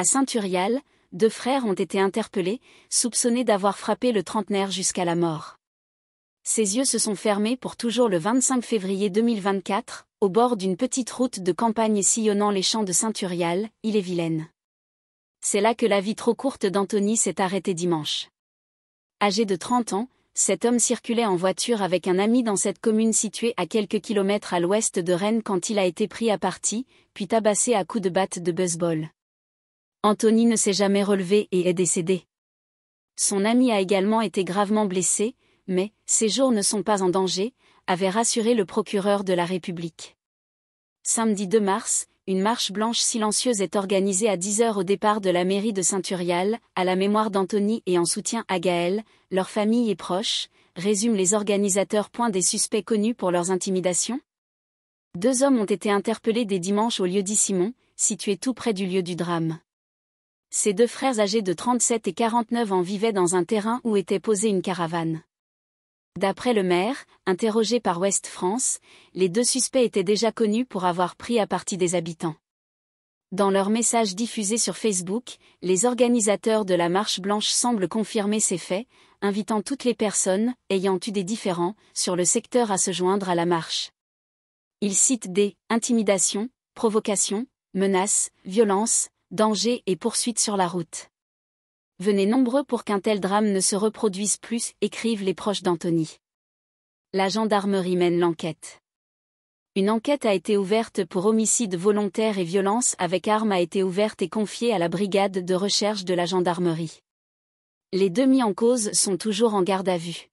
À Saint-Urial, deux frères ont été interpellés, soupçonnés d'avoir frappé le trentenaire jusqu'à la mort. Ses yeux se sont fermés pour toujours le 25 février 2024, au bord d'une petite route de campagne sillonnant les champs de saint urial il est vilaine C'est là que la vie trop courte d'Anthony s'est arrêtée dimanche. Âgé de 30 ans, cet homme circulait en voiture avec un ami dans cette commune située à quelques kilomètres à l'ouest de Rennes quand il a été pris à partie, puis tabassé à coups de batte de baseball. Anthony ne s'est jamais relevé et est décédé. Son ami a également été gravement blessé, mais ses jours ne sont pas en danger, avait rassuré le procureur de la République. Samedi 2 mars, une marche blanche silencieuse est organisée à 10h au départ de la mairie de Saint-Urial, à la mémoire d'Anthony et en soutien à Gaël, leur famille et proches, résument les organisateurs. Point des suspects connus pour leurs intimidations Deux hommes ont été interpellés dès dimanche au lieu-dit situé tout près du lieu du drame. Ces deux frères âgés de 37 et 49 ans vivaient dans un terrain où était posée une caravane. D'après le maire, interrogé par West France, les deux suspects étaient déjà connus pour avoir pris à partie des habitants. Dans leur message diffusé sur Facebook, les organisateurs de la Marche Blanche semblent confirmer ces faits, invitant toutes les personnes, ayant eu des différends, sur le secteur à se joindre à la marche. Ils citent des intimidations, provocations, menaces, violences, DANGER et POURSUITE sur la route. Venez nombreux pour qu'un tel drame ne se reproduise plus, écrivent les proches d'Anthony. La gendarmerie mène l'enquête. Une enquête a été ouverte pour homicide volontaire et violence avec arme a été ouverte et confiée à la brigade de recherche de la gendarmerie. Les deux mis en cause sont toujours en garde à vue.